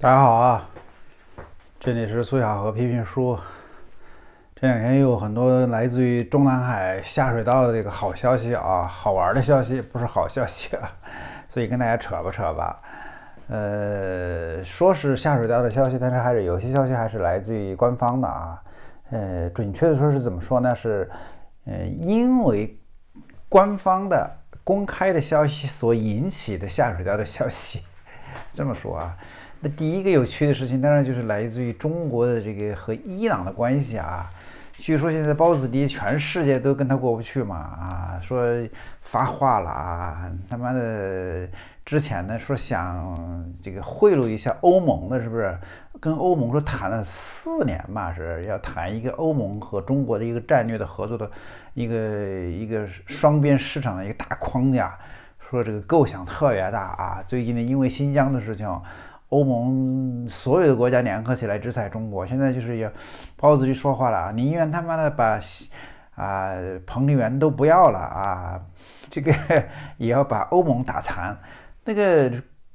大家好啊，这里是苏小河批评书。这两天又有很多来自于中南海下水道的这个好消息啊，好玩儿的消息不是好消息啊，所以跟大家扯吧扯吧。呃，说是下水道的消息，但是还是有些消息还是来自于官方的啊。呃，准确的说是怎么说呢？是，呃，因为官方的公开的消息所引起的下水道的消息。这么说啊。那第一个有趣的事情，当然就是来自于中国的这个和伊朗的关系啊。据说现在包子弟全世界都跟他过不去嘛啊，说发话了啊，他妈的之前呢说想这个贿赂一下欧盟的是不是？跟欧盟说谈了四年嘛，是要谈一个欧盟和中国的一个战略的合作的一个一个双边市场的一个大框架，说这个构想特别大啊。最近呢，因为新疆的事情。欧盟所有的国家联合起来制裁中国，现在就是要包子就说话了，宁愿他妈的把啊彭丽媛都不要了啊，这个也要把欧盟打残。那个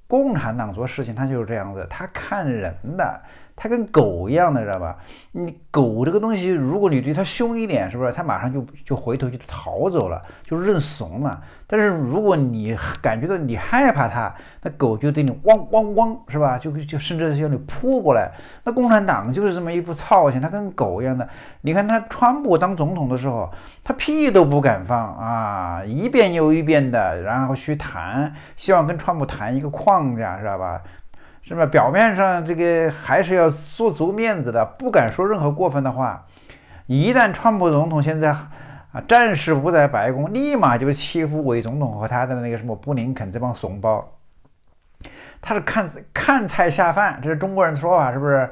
共产党做事情他就是这样子，他看人的。他跟狗一样的，知道吧？你狗这个东西，如果你对它凶一点，是不是它马上就就回头就逃走了，就认怂了？但是如果你感觉到你害怕它，那狗就对你汪汪汪，是吧？就就甚至向你扑过来。那共产党就是这么一副操性，他跟狗一样的。你看他川普当总统的时候，他屁都不敢放啊，一遍又一遍的，然后去谈，希望跟川普谈一个框架，知道吧？是吧？表面上这个还是要做足面子的，不敢说任何过分的话。一旦川普总统现在啊暂时不在白宫，立马就欺负伪总统和他的那个什么布林肯这帮怂包。他是看看菜下饭，这是中国人的说法，是不是？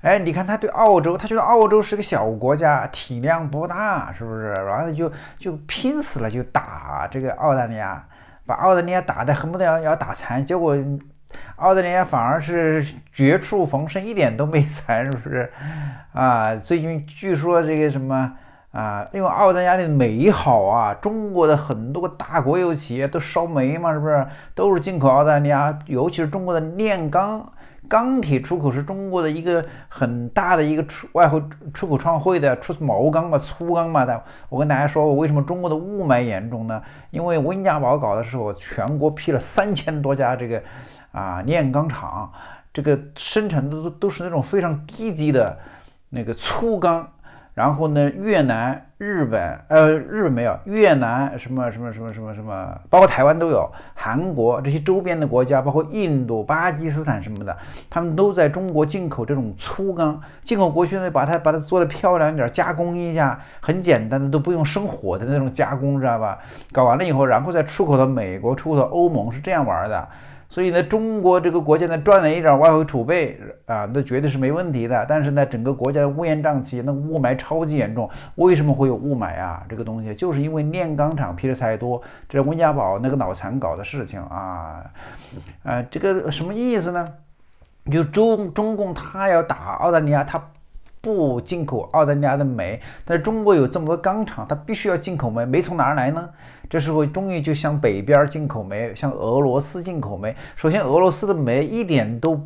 哎，你看他对澳洲，他觉得澳洲是个小国家，体量不大，是不是？完了就就拼死了就打这个澳大利亚，把澳大利亚打的恨不得要要打残，结果。澳大利亚反而是绝处逢生，一点都没惨，是不是啊？最近据说这个什么啊，因为澳大利亚的煤好啊，中国的很多大国有企业都烧煤嘛，是不是？都是进口澳大利亚，尤其是中国的炼钢、钢铁出口是中国的一个很大的一个出外汇出口创汇的出毛钢嘛、粗钢嘛的。我跟大家说，为什么中国的雾霾严重呢？因为温家宝搞的时候，全国批了三千多家这个。啊，炼钢厂这个生产的都都是那种非常低级的，那个粗钢。然后呢，越南、日本，呃，日本没有，越南什么什么什么什么什么，包括台湾都有，韩国这些周边的国家，包括印度、巴基斯坦什么的，他们都在中国进口这种粗钢，进口过去呢，把它把它做的漂亮一点，加工一下，很简单的，都不用生火的那种加工，知道吧？搞完了以后，然后再出口到美国，出口到欧盟，是这样玩的。所以呢，中国这个国家呢赚了一点外汇储备啊，那绝对是没问题的。但是呢，整个国家的乌烟瘴气，那雾霾超级严重。为什么会有雾霾啊？这个东西就是因为炼钢厂批的太多，这温家宝那个脑残搞的事情啊，呃，这个什么意思呢？就中中共他要打澳大利亚，他不进口澳大利亚的煤，但是中国有这么多钢厂，他必须要进口煤，煤从哪儿来呢？这时候终于就向北边进口煤，向俄罗斯进口煤。首先，俄罗斯的煤一点都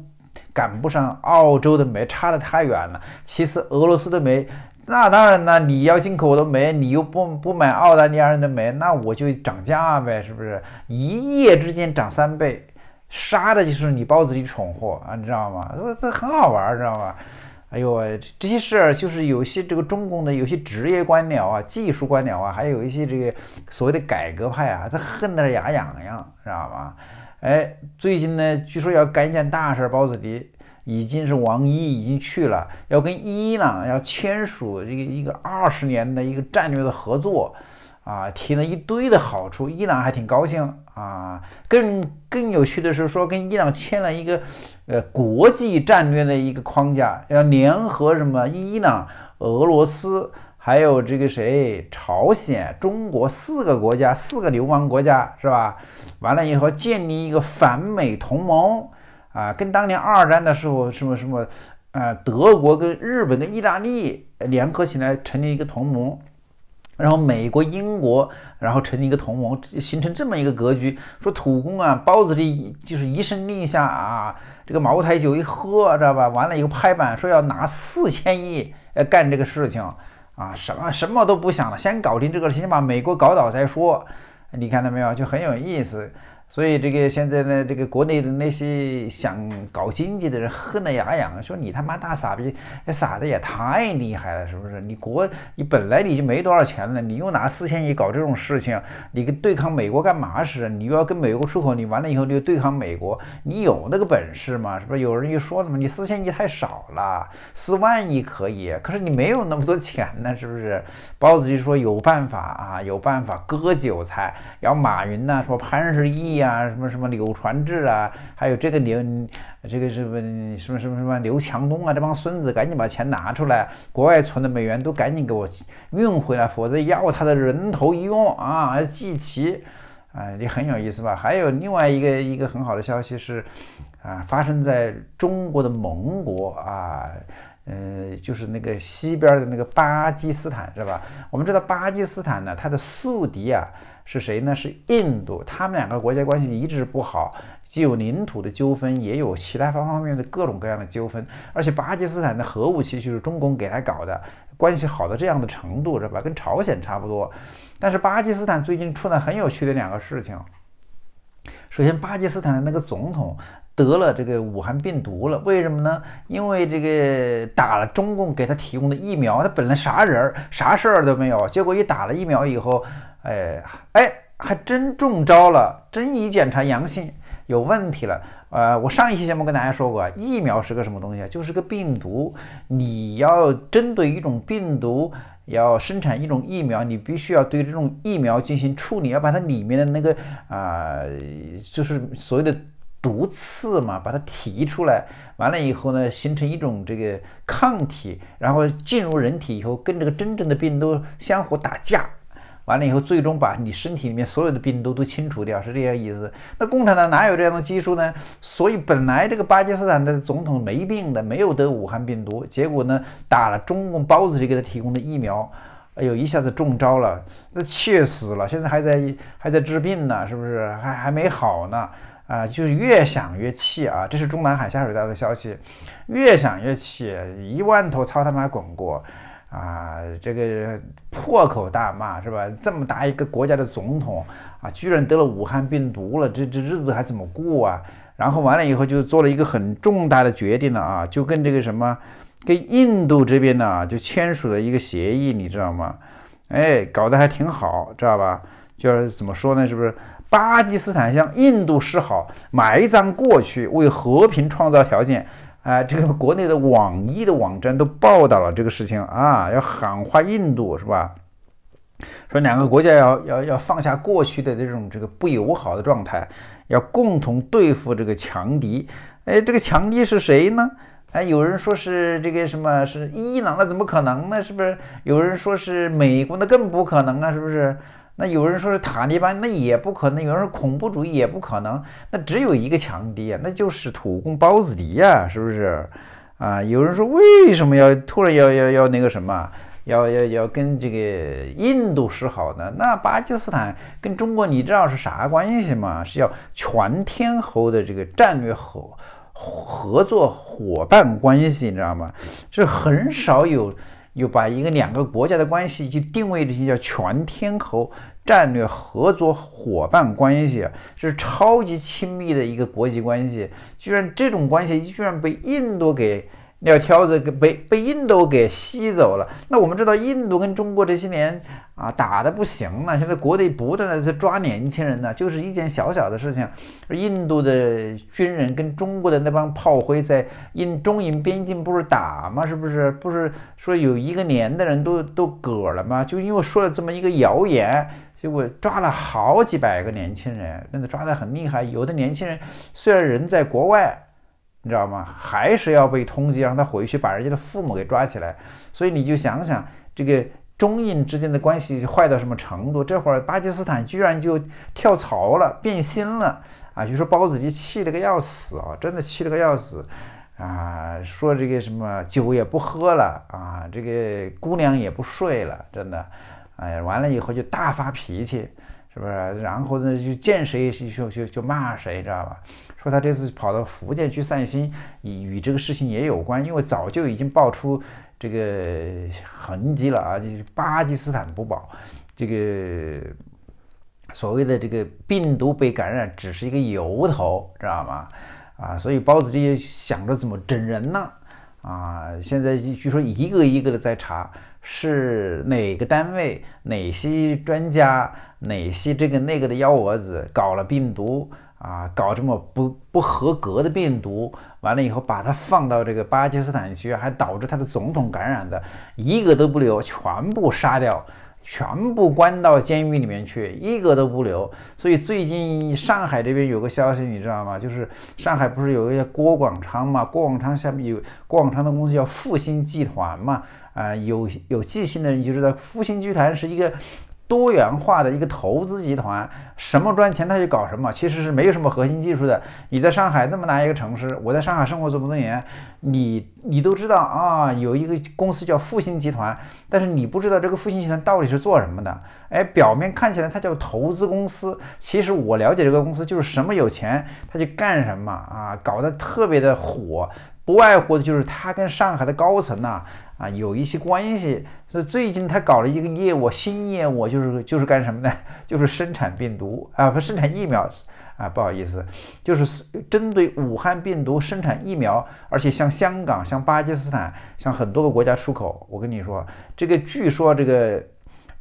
赶不上澳洲的煤，差得太远了。其次，俄罗斯的煤，那当然了，你要进口我的煤，你又不不买澳大利亚人的煤，那我就涨价呗，是不是？一夜之间涨三倍，杀的就是你包子里蠢货啊，你知道吗？这这很好玩，知道吗？哎呦，这些事儿就是有些这个中共的有些职业官僚啊、技术官僚啊，还有一些这个所谓的改革派啊，他恨得牙痒痒，知道吧？哎，最近呢，据说要干一件大事，包子里已经是王毅已经去了，要跟伊朗要签署这个一个二十年的一个战略的合作。啊，提了一堆的好处，伊朗还挺高兴啊。更更有趣的是，说跟伊朗签了一个，呃，国际战略的一个框架，要联合什么伊朗、俄罗斯，还有这个谁朝鲜、中国四个国家，四个流氓国家是吧？完了以后建立一个反美同盟啊，跟当年二战的时候什么什么，呃，德国跟日本跟意大利联合起来成立一个同盟。然后美国、英国，然后成立一个同盟，形成这么一个格局。说土公啊，包子的，就是一声令下啊，这个茅台酒一喝，知道吧？完了以后拍板说要拿四千亿来干这个事情啊，什么什么都不想了，先搞定这个，先把美国搞倒再说。你看到没有？就很有意思。所以这个现在呢，这个国内的那些想搞经济的人恨得牙痒，说你他妈大傻逼，傻的也太厉害了，是不是？你国你本来你就没多少钱了，你又拿四千亿搞这种事情，你跟对抗美国干嘛使？你又要跟美国出口，你完了以后你又对抗美国，你有那个本事吗？是不？是？有人就说了嘛，你四千亿太少了，四万亿可以，可是你没有那么多钱呢，是不是？包子就说有办法啊，有办法割韭菜。然后马云呢说潘石屹。啊，什么什么柳传志啊，还有这个刘，这个什么什么什么什么刘强东啊，这帮孙子，赶紧把钱拿出来，国外存的美元都赶紧给我运回来，否则要他的人头一用啊，要计齐啊，也很有意思吧？还有另外一个一个很好的消息是，啊，发生在中国的盟国啊，呃，就是那个西边的那个巴基斯坦，是吧？我们知道巴基斯坦呢，它的宿敌啊。是谁呢？是印度，他们两个国家关系一直不好，既有领土的纠纷，也有其他方方面面的各种各样的纠纷，而且巴基斯坦的核武器就是中共给他搞的，关系好到这样的程度，是吧？跟朝鲜差不多。但是巴基斯坦最近出了很有趣的两个事情。首先，巴基斯坦的那个总统得了这个武汉病毒了，为什么呢？因为这个打了中共给他提供的疫苗，他本来啥人儿、啥事儿都没有，结果一打了疫苗以后。哎哎，还真中招了，真一检查阳性，有问题了。呃，我上一期节目跟大家说过，疫苗是个什么东西，啊？就是个病毒。你要针对一种病毒，要生产一种疫苗，你必须要对这种疫苗进行处理，要把它里面的那个啊，就是所谓的毒刺嘛，把它提出来。完了以后呢，形成一种这个抗体，然后进入人体以后，跟这个真正的病毒相互打架。完了以后，最终把你身体里面所有的病毒都清除掉，是这样意思。那共产党哪有这样的技术呢？所以本来这个巴基斯坦的总统没病的，没有得武汉病毒，结果呢打了中共包子给他提供的疫苗，哎呦一下子中招了，那气死了！现在还在还在治病呢，是不是？还还没好呢？啊，就是越想越气啊！这是中南海下水道的消息，越想越气，一万头操他妈滚过！啊，这个破口大骂是吧？这么大一个国家的总统啊，居然得了武汉病毒了，这这日子还怎么过啊？然后完了以后就做了一个很重大的决定了啊，就跟这个什么，跟印度这边呢就签署了一个协议，你知道吗？哎，搞得还挺好，知道吧？就是怎么说呢，是不是巴基斯坦向印度示好，埋葬过去，为和平创造条件？啊，这个国内的网易的网站都报道了这个事情啊，要喊话印度是吧？说两个国家要要要放下过去的这种这个不友好的状态，要共同对付这个强敌。哎，这个强敌是谁呢？哎，有人说是这个什么是伊朗？那怎么可能呢？是不是？有人说是美国？那更不可能啊，是不是？那有人说是塔利班，那也不可能；有人说恐怖主义也不可能。那只有一个强敌啊，那就是土共包子敌啊，是不是？啊，有人说为什么要突然要要要那个什么，要要要跟这个印度示好呢？那巴基斯坦跟中国，你知道是啥关系吗？是要全天候的这个战略合合作伙伴关系，你知道吗？是很少有。又把一个两个国家的关系去定位些叫全天候战略合作伙伴关系，是超级亲密的一个国际关系，居然这种关系居然被印度给。撂挑子给被被印度给吸走了。那我们知道，印度跟中国这些年啊打的不行了。现在国内不断的在抓年轻人呢，就是一件小小的事情。印度的军人跟中国的那帮炮灰在印中印边境不是打吗？是不是？不是说有一个连的人都都嗝了吗？就因为说了这么一个谣言，结果抓了好几百个年轻人，真的抓的很厉害。有的年轻人虽然人在国外。你知道吗？还是要被通缉，让他回去把人家的父母给抓起来。所以你就想想，这个中印之间的关系坏到什么程度？这会儿巴基斯坦居然就跳槽了，变心了啊！就说包子就气了个要死啊，真的气了个要死啊！说这个什么酒也不喝了啊，这个姑娘也不睡了，真的，哎，完了以后就大发脾气。是不是？然后呢，就见谁就就就骂谁，知道吧？说他这次跑到福建去散心，与与这个事情也有关，因为早就已经爆出这个痕迹了啊！就是巴基斯坦不保，这个所谓的这个病毒被感染只是一个由头，知道吗？啊，所以包子这些想着怎么整人呢？啊，现在据说一个一个的在查，是哪个单位、哪些专家、哪些这个那个的幺蛾子搞了病毒啊，搞这么不不合格的病毒，完了以后把它放到这个巴基斯坦去，还导致他的总统感染的，一个都不留，全部杀掉。全部关到监狱里面去，一个都不留。所以最近上海这边有个消息，你知道吗？就是上海不是有一个郭广昌嘛？郭广昌下面有郭广昌的公司叫复兴集团嘛？啊，有有记性的人就知道，复兴集团是一个。多元化的一个投资集团，什么赚钱他就搞什么，其实是没有什么核心技术的。你在上海这么大一个城市，我在上海生活这么多年，你你都知道啊，有一个公司叫复星集团，但是你不知道这个复星集团到底是做什么的。哎，表面看起来它叫投资公司，其实我了解这个公司就是什么有钱他就干什么啊，搞得特别的火，不外乎的就是他跟上海的高层呐。啊，有一些关系，所以最近他搞了一个业务，新业务就是就是干什么呢？就是生产病毒啊，不生产疫苗啊，不好意思，就是针对武汉病毒生产疫苗，而且向香港、向巴基斯坦、向很多个国家出口。我跟你说，这个据说这个。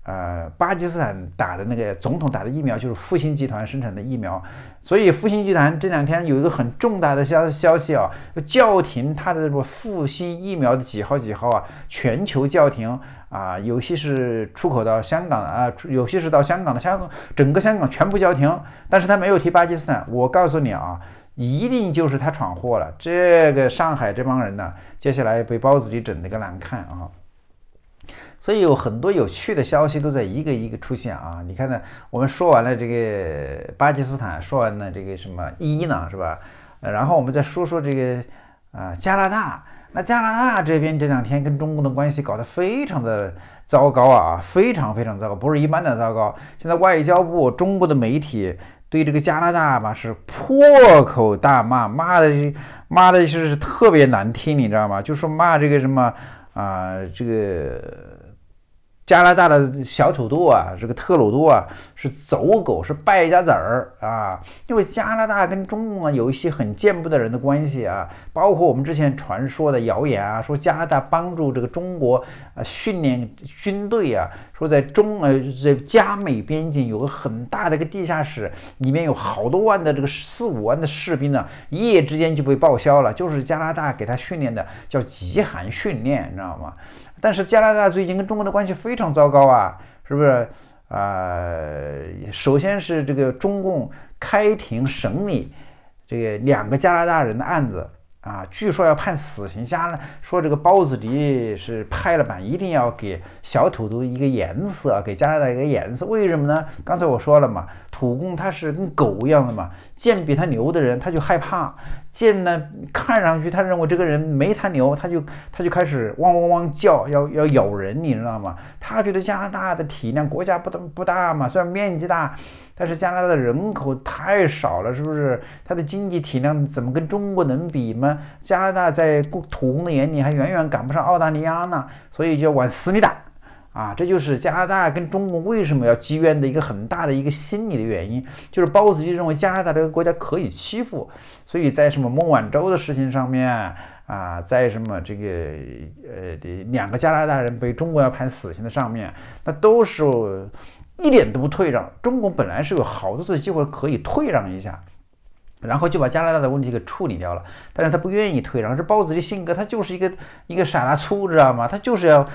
呃，巴基斯坦打的那个总统打的疫苗就是复星集团生产的疫苗，所以复星集团这两天有一个很重大的消消息啊，叫停它的这个复星疫苗的几号几号啊，全球叫停啊，有些是出口到香港啊，有些是到香港的，香港整个香港全部叫停，但是他没有提巴基斯坦，我告诉你啊，一定就是他闯祸了，这个上海这帮人呢，接下来被包子给整得个难看啊。所以有很多有趣的消息都在一个一个出现啊！你看呢？我们说完了这个巴基斯坦，说完了这个什么伊呢？是吧？然后我们再说说这个啊，加拿大。那加拿大这边这两天跟中国的关系搞得非常的糟糕啊，非常非常糟糕，不是一般的糟糕。现在外交部、中国的媒体对这个加拿大吧是破口大骂，骂的骂的是特别难听，你知道吗？就说骂这个什么啊，这个。加拿大的小土豆啊，这个特鲁多啊是走狗，是败家子儿啊！因为加拿大跟中共啊有一些很见不得人的关系啊，包括我们之前传说的谣言啊，说加拿大帮助这个中国啊训练军队啊，说在中呃在加美边境有个很大的一个地下室，里面有好多万的这个四五万的士兵呢，一夜之间就被报销了，就是加拿大给他训练的，叫极寒训练，你知道吗？但是加拿大最近跟中国的关系非常糟糕啊，是不是？啊，首先是这个中共开庭审理这个两个加拿大人的案子啊，据说要判死刑，加了说这个包子迪是拍了板，一定要给小土豆一个颜色，给加拿大一个颜色。为什么呢？刚才我说了嘛，土共他是跟狗一样的嘛，见比他牛的人他就害怕。见呢，看上去他认为这个人没他牛，他就他就开始汪汪汪叫，要要咬人，你知道吗？他觉得加拿大的体量国家不大不大嘛，虽然面积大，但是加拿大的人口太少了，是不是？它的经济体量怎么跟中国能比吗？加拿大在土公的眼里还远远赶不上澳大利亚呢，所以就往死里打。啊，这就是加拿大跟中国为什么要积怨的一个很大的一个心理的原因，就是包子就认为加拿大这个国家可以欺负，所以在什么孟晚舟的事情上面啊，在什么这个呃两个加拿大人被中国要判死刑的上面，那都是一点都不退让。中国本来是有好多次机会可以退让一下，然后就把加拿大的问题给处理掉了，但是他不愿意退让。这包子的性格他就是一个一个傻大粗，知道吗？他就是要。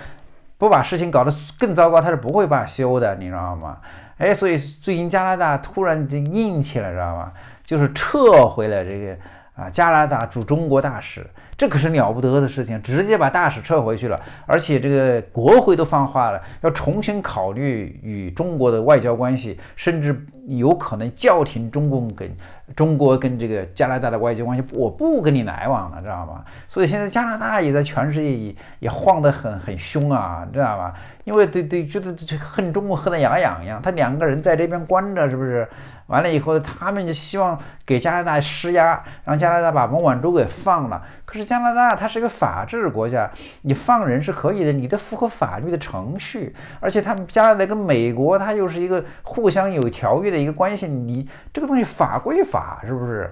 不把事情搞得更糟糕，他是不会罢休的，你知道吗？哎，所以最近加拿大突然就硬气了，知道吗？就是撤回了这个啊，加拿大驻中国大使。这可是了不得的事情，直接把大使撤回去了，而且这个国会都放话了，要重新考虑与中国的外交关系，甚至有可能叫停中共跟中国跟这个加拿大的外交关系，我不跟你来往了，知道吗？所以现在加拿大也在全世界也也晃得很很凶啊，知道吧？因为对对觉得恨中国恨得牙痒痒，他两个人在这边关着，是不是？完了以后他们就希望给加拿大施压，让加拿大把孟晚舟给放了，可是。加拿大它是一个法治国家，你放人是可以的，你得符合法律的程序。而且他们加拿大跟美国，它又是一个互相有条约的一个关系，你这个东西法归法，是不是？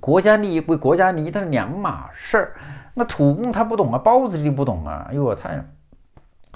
国家利益归国家利益，它是两码事儿。那土共他不懂啊，包子你不懂啊，哎呦他。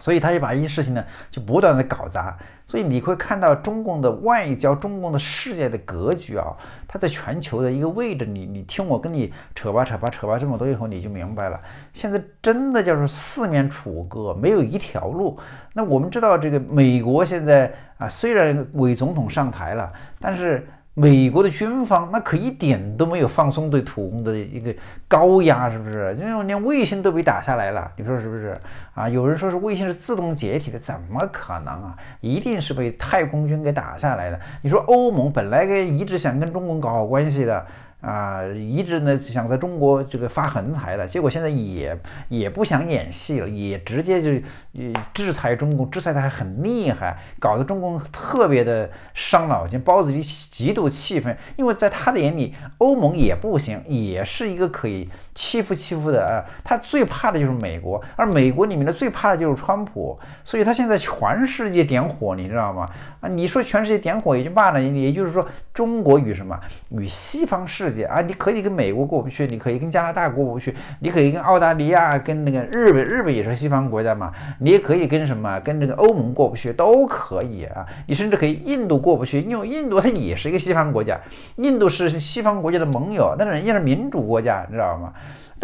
所以他就把一些事情呢，就不断的搞砸。所以你会看到中共的外交、中共的世界的格局啊，它在全球的一个位置。你，你听我跟你扯吧、扯吧、扯吧，这么多以后你就明白了。现在真的就是四面楚歌，没有一条路。那我们知道这个美国现在啊，虽然伪总统上台了，但是。美国的军方那可一点都没有放松对土工的一个高压，是不是？这种连卫星都被打下来了，你说是不是？啊，有人说是卫星是自动解体的，怎么可能啊？一定是被太空军给打下来的。你说欧盟本来一直想跟中国搞好关系的。啊，一直呢想在中国这个发横财的，结果现在也也不想演戏了，也直接就制裁中国，制裁的还很厉害，搞得中国特别的伤脑筋，包里就极度气愤，因为在他的眼里，欧盟也不行，也是一个可以欺负欺负的啊，他最怕的就是美国，而美国里面的最怕的就是川普，所以他现在全世界点火，你知道吗？啊，你说全世界点火也就罢了，也就是说中国与什么与西方世。啊，你可以跟美国过不去，你可以跟加拿大过不去，你可以跟澳大利亚、跟那个日本，日本也是西方国家嘛，你也可以跟什么，跟那个欧盟过不去，都可以啊。你甚至可以印度过不去，因为印度它也是一个西方国家，印度是西方国家的盟友，但是人家是民主国家，你知道吗？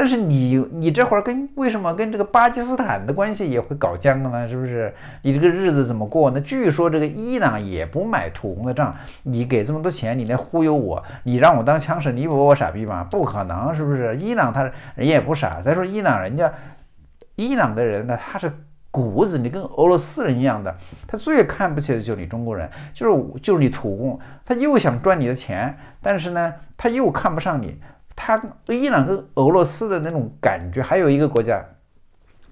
但是你你这会儿跟为什么跟这个巴基斯坦的关系也会搞僵了呢？是不是？你这个日子怎么过呢？据说这个伊朗也不买土红的账，你给这么多钱，你来忽悠我，你让我当枪使，你以为我傻逼吗？不可能，是不是？伊朗他人也不傻。再说伊朗人家，伊朗的人呢，他是骨子，你跟俄罗斯人一样的，他最看不起的就是你中国人，就是就是你土共，他又想赚你的钱，但是呢，他又看不上你。他伊朗跟俄罗斯的那种感觉，还有一个国家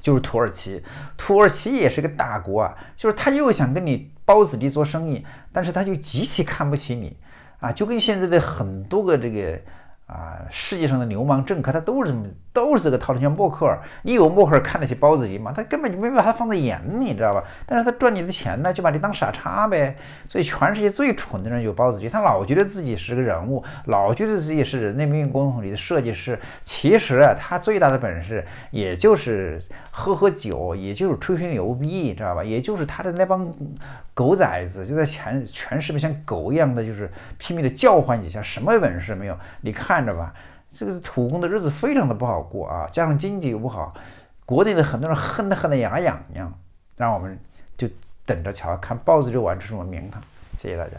就是土耳其，土耳其也是个大国啊，就是他又想跟你包子地做生意，但是他就极其看不起你啊，就跟现在的很多个这个。啊，世界上的流氓政客他都是这么，都是这个套路，像默克尔，你有默克尔看得起包子鱼吗？他根本就没把他放在眼里，你知道吧？但是他赚你的钱呢，就把你当傻叉呗。所以全世界最蠢的人有包子鱼，他老觉得自己是个人物，老觉得自己是人类命运共同体的设计师。其实啊，他最大的本事也就是喝喝酒，也就是吹吹牛逼，知道吧？也就是他的那帮狗崽子就在全全世界像狗一样的，就是拼命的叫唤几下，什么本事没有？你看。看着吧，这个土工的日子非常的不好过啊，加上经济又不好，国内的很多人恨得恨得牙痒痒，让我们就等着瞧，看豹子肉玩吃什么名堂。谢谢大家。